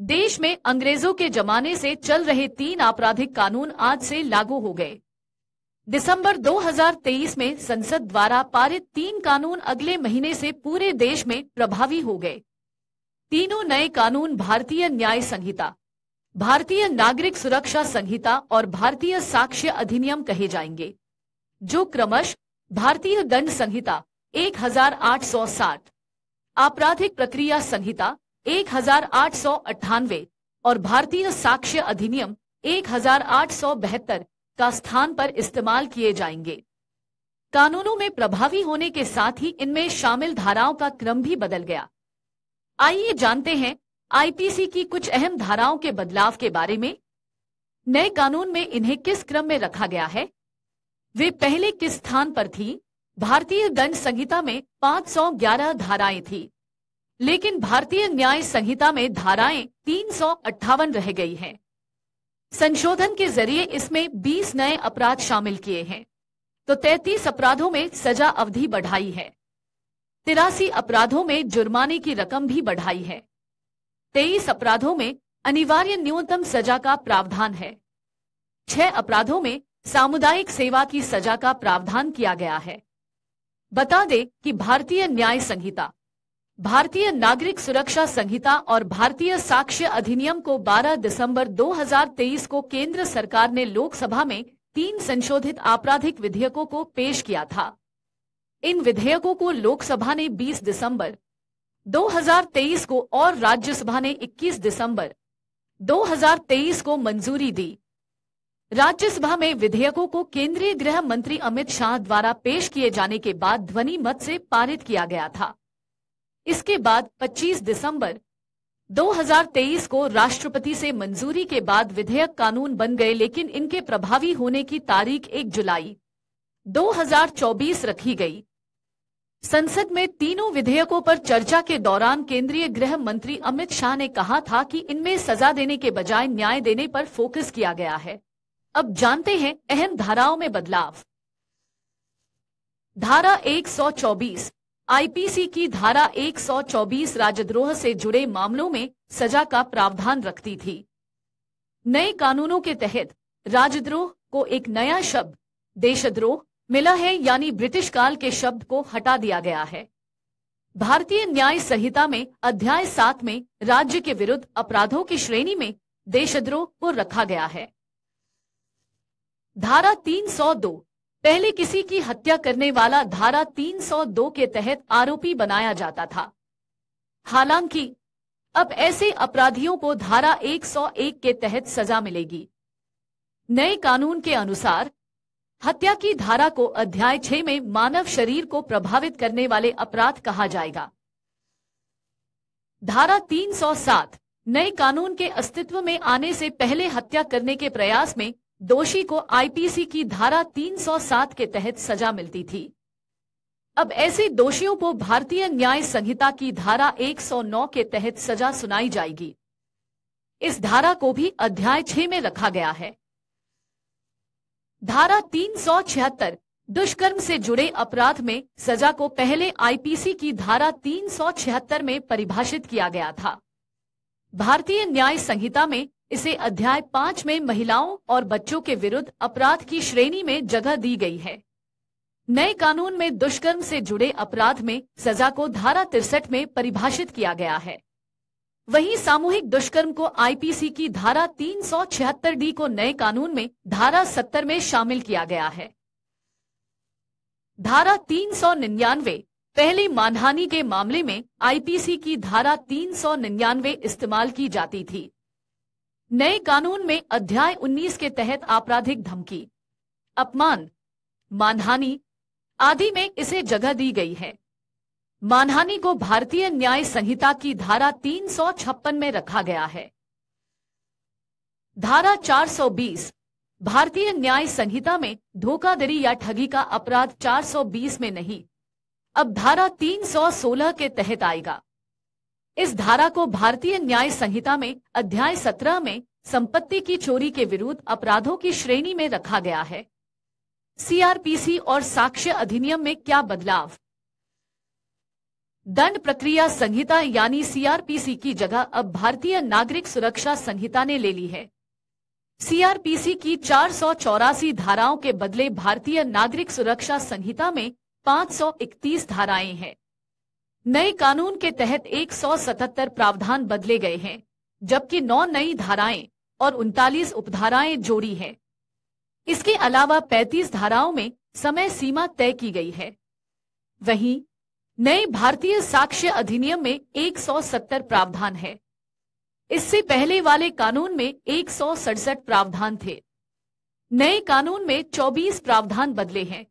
देश में अंग्रेजों के जमाने से चल रहे तीन आपराधिक कानून आज से लागू हो गए दिसंबर 2023 में संसद द्वारा पारित तीन कानून अगले महीने से पूरे देश में प्रभावी हो गए तीनों नए कानून भारतीय न्याय संहिता भारतीय नागरिक सुरक्षा संहिता और भारतीय साक्ष्य अधिनियम कहे जाएंगे जो क्रमश भारतीय दंड संहिता 1860 आपराधिक प्रक्रिया संहिता एक हजार आठ सौ अट्ठानवे और भारतीय साक्ष्य अधिनियम एक हजार आठ सौ बहत्तर का स्थान पर इस्तेमाल किए जाएंगे कानूनों में प्रभावी होने के साथ ही इनमें शामिल धाराओं का क्रम भी बदल गया आइए जानते हैं आईपीसी की कुछ अहम धाराओं के बदलाव के बारे में नए कानून में इन्हें किस क्रम में रखा गया है वे पहले किस स्थान पर थी भारतीय दंड संहिता में 511 धाराएं थी लेकिन भारतीय न्याय संहिता में धाराएं तीन रह गई हैं। संशोधन के जरिए इसमें 20 नए अपराध शामिल किए हैं तो 33 अपराधों में सजा अवधि बढ़ाई है तिरासी अपराधों में जुर्माने की रकम भी बढ़ाई है तेईस अपराधों में अनिवार्य न्यूनतम सजा का प्रावधान है छह अपराधों में सामुदायिक सेवा की सजा का प्रावधान किया गया है बता दें कि भारतीय न्याय संहिता भारतीय नागरिक सुरक्षा संहिता और भारतीय साक्ष्य अधिनियम को 12 दिसंबर 2023 को केंद्र सरकार ने लोकसभा में तीन संशोधित आपराधिक विधेयकों को पेश किया था इन विधेयकों को लोकसभा ने 20 दिसंबर 2023 को और राज्यसभा ने 21 दिसंबर 2023 को मंजूरी दी राज्यसभा में विधेयकों को केंद्रीय गृह मंत्री अमित शाह द्वारा पेश किए जाने के बाद ध्वनि मत से पारित किया गया था इसके बाद 25 दिसंबर 2023 को राष्ट्रपति से मंजूरी के बाद विधेयक कानून बन गए लेकिन इनके प्रभावी होने की तारीख 1 जुलाई 2024 रखी गई संसद में तीनों विधेयकों पर चर्चा के दौरान केंद्रीय गृह मंत्री अमित शाह ने कहा था कि इनमें सजा देने के बजाय न्याय देने पर फोकस किया गया है अब जानते हैं अहम धाराओं में बदलाव धारा 124 आईपीसी की धारा 124 राजद्रोह से जुड़े मामलों में सजा का प्रावधान रखती थी नए कानूनों के तहत राजद्रोह को एक नया शब्द देशद्रोह मिला है यानी ब्रिटिश काल के शब्द को हटा दिया गया है भारतीय न्याय संहिता में अध्याय सात में राज्य के विरुद्ध अपराधों की श्रेणी में देशद्रोह को रखा गया है धारा 302 पहले किसी की हत्या करने वाला धारा 302 के तहत आरोपी बनाया जाता था हालांकि अब ऐसे अपराधियों को धारा 101 के तहत सजा मिलेगी नए कानून के अनुसार हत्या की धारा को अध्याय 6 में मानव शरीर को प्रभावित करने वाले अपराध कहा जाएगा धारा 307 नए कानून के अस्तित्व में आने से पहले हत्या करने के प्रयास में दोषी को आईपीसी की धारा 307 के तहत सजा मिलती थी अब ऐसे दोषियों को भारतीय न्याय संहिता की धारा 109 के तहत सजा सुनाई जाएगी इस धारा को भी अध्याय 6 में रखा गया है धारा तीन दुष्कर्म से जुड़े अपराध में सजा को पहले आईपीसी की धारा 376 में परिभाषित किया गया था भारतीय न्याय संहिता में इसे अध्याय पाँच में महिलाओं और बच्चों के विरुद्ध अपराध की श्रेणी में जगह दी गई है नए कानून में दुष्कर्म से जुड़े अपराध में सजा को धारा तिरसठ में परिभाषित किया गया है वहीं सामूहिक दुष्कर्म को आईपीसी की धारा तीन डी को नए कानून में धारा सत्तर में शामिल किया गया है धारा तीन सौ निन्यानवे पहले मानहानि के मामले में आईपीसी की धारा तीन सौ निन्यानवे इस्तेमाल की जाती थी नए कानून में अध्याय 19 के तहत आपराधिक धमकी अपमान मानहानि आदि में इसे जगह दी गई है मानहानि को भारतीय न्याय संहिता की धारा तीन में रखा गया है धारा 420 भारतीय न्याय संहिता में धोखाधड़ी या ठगी का अपराध 420 में नहीं अब धारा 316 के तहत आएगा इस धारा को भारतीय न्याय संहिता में अध्याय सत्रह में संपत्ति की चोरी के विरुद्ध अपराधों की श्रेणी में रखा गया है सीआरपीसी और साक्ष्य अधिनियम में क्या बदलाव दंड प्रक्रिया संहिता यानी सीआरपीसी की जगह अब भारतीय नागरिक सुरक्षा संहिता ने ले ली है सीआरपीसी की चार धाराओं के बदले भारतीय नागरिक सुरक्षा संहिता में 531 धाराएं हैं नए कानून के तहत 177 प्रावधान बदले गए हैं जबकि नौ नई धाराएं और उनतालीस उपधाराएं जोड़ी हैं इसके अलावा 35 धाराओं में समय सीमा तय की गई है वहीं नए भारतीय साक्ष्य अधिनियम में 170 प्रावधान है इससे पहले वाले कानून में एक प्रावधान थे नए कानून में 24 प्रावधान बदले हैं